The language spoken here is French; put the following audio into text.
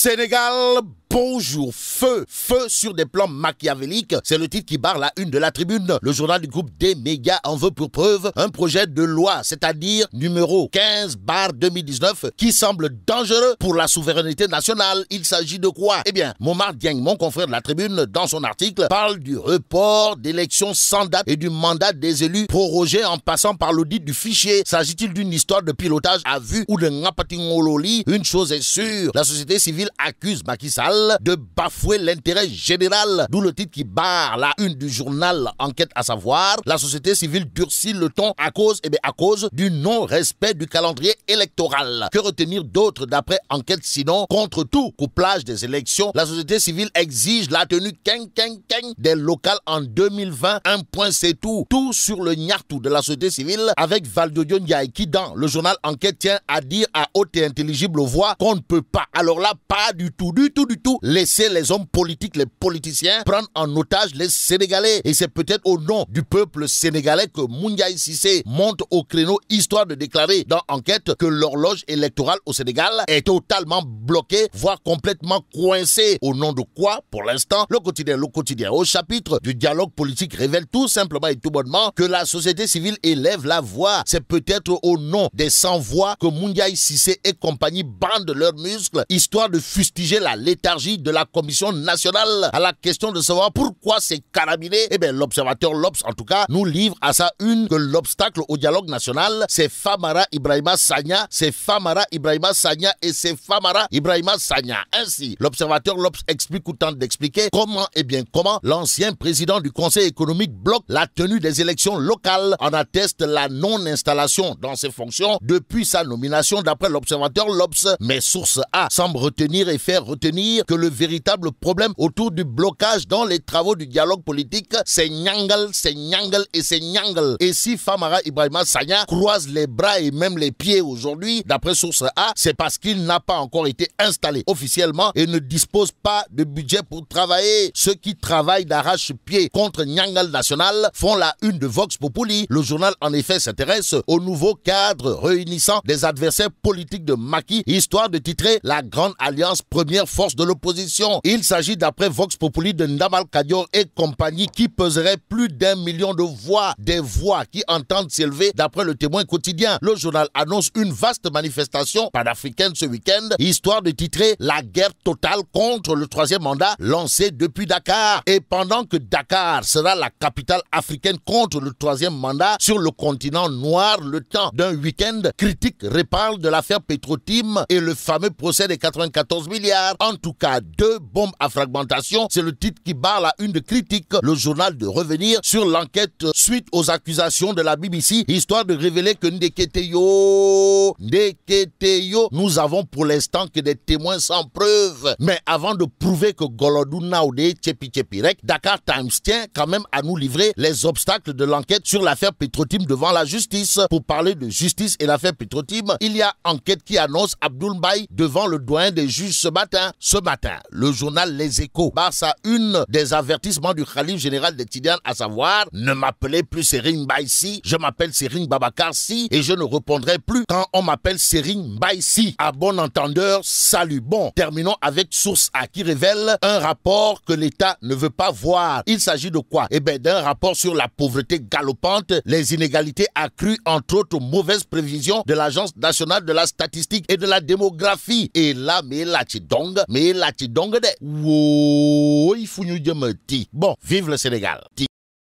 Senegal Bonjour, feu, feu sur des plans machiavéliques. C'est le titre qui barre la une de la tribune. Le journal du groupe des médias en veut pour preuve un projet de loi, c'est-à-dire numéro 15 barre 2019, qui semble dangereux pour la souveraineté nationale. Il s'agit de quoi Eh bien, Momar Dieng, mon confrère de la tribune, dans son article, parle du report d'élections sans date et du mandat des élus prorogé en passant par l'audit du fichier. S'agit-il d'une histoire de pilotage à vue ou de ngapatingololi Une chose est sûre, la société civile accuse Macky Sall de bafouer l'intérêt général, d'où le titre qui barre la une du journal Enquête à savoir, la société civile durcit le ton à cause, eh à cause du non-respect du calendrier électoral. Que retenir d'autre d'après Enquête sinon contre tout couplage des élections, la société civile exige la tenue quin, quin, quin des locales en 2020. Un point c'est tout, tout sur le gnartou de la société civile avec Valdodion Ndiaye qui dans le journal Enquête tient à dire à haute et intelligible voix qu'on ne peut pas. Alors là, pas du tout, du tout, du tout laisser les hommes politiques, les politiciens prendre en otage les Sénégalais. Et c'est peut-être au nom du peuple sénégalais que Mungay Sissé monte au créneau histoire de déclarer dans enquête que l'horloge électorale au Sénégal est totalement bloquée, voire complètement coincée. Au nom de quoi, pour l'instant, le quotidien, le quotidien au chapitre du dialogue politique révèle tout simplement et tout bonnement que la société civile élève la voix. C'est peut-être au nom des 100 voix que Mungay Sissé et compagnie bandent leurs muscles, histoire de fustiger la léthargie de la Commission nationale à la question de savoir pourquoi c'est carabiné. Eh bien, l'observateur Lobs, en tout cas, nous livre à sa une que l'obstacle au dialogue national, c'est Famara Ibrahima Sanya, c'est Famara Ibrahima Sanya et c'est Famara Ibrahima Sanya. Ainsi, l'observateur Lobs explique ou tente d'expliquer comment, et eh bien, comment l'ancien président du Conseil économique bloque la tenue des élections locales. En atteste la non-installation dans ses fonctions depuis sa nomination d'après l'observateur Lobs. Mais source A semble retenir et faire retenir que le véritable problème autour du blocage dans les travaux du dialogue politique, c'est Nyangal, c'est Nyangal et c'est Nyangal. Et si Famara Ibrahima Sanya croise les bras et même les pieds aujourd'hui, d'après source A, c'est parce qu'il n'a pas encore été installé officiellement et ne dispose pas de budget pour travailler. Ceux qui travaillent d'arrache-pied contre Nyangal National font la une de Vox Populi. Le journal en effet s'intéresse au nouveau cadre réunissant des adversaires politiques de Maki, histoire de titrer la grande alliance première force de l'opposition position. Il s'agit d'après Vox Populi de Ndamal Kadior et compagnie qui peserait plus d'un million de voix, des voix qui entendent s'élever d'après le témoin quotidien. Le journal annonce une vaste manifestation panafricaine ce week-end, histoire de titrer la guerre totale contre le troisième mandat lancé depuis Dakar. Et pendant que Dakar sera la capitale africaine contre le troisième mandat sur le continent noir, le temps d'un week-end critique reparle de l'affaire Petrotim et le fameux procès des 94 milliards. En tout cas, à deux bombes à fragmentation. C'est le titre qui barre la une de critique, le journal de revenir sur l'enquête suite aux accusations de la BBC, histoire de révéler que Ndeketeyo, Ndeketeyo, nous avons pour l'instant que des témoins sans preuve. Mais avant de prouver que Golodou Naoudé, Tchepi Dakar Times tient quand même à nous livrer les obstacles de l'enquête sur l'affaire Petrotim devant la justice. Pour parler de justice et l'affaire Petrotim, il y a enquête qui annonce Abdoul devant le doyen des juges ce matin. Ce matin, le journal Les Échos passe à une des avertissements du Khalif général de tidian à savoir ne m'appelez plus Sering Baïsi, je m'appelle Sering Si et je ne répondrai plus quand on m'appelle Sering Baïsi. À bon entendeur, salut bon. Terminons avec Source A qui révèle un rapport que l'État ne veut pas voir. Il s'agit de quoi Eh bien d'un rapport sur la pauvreté galopante, les inégalités accrues entre autres mauvaises prévisions de l'Agence nationale de la statistique et de la démographie. Et là, mais là, mais là, laaj ci dong de wóoy fu ñu ti bon vive le Sénégal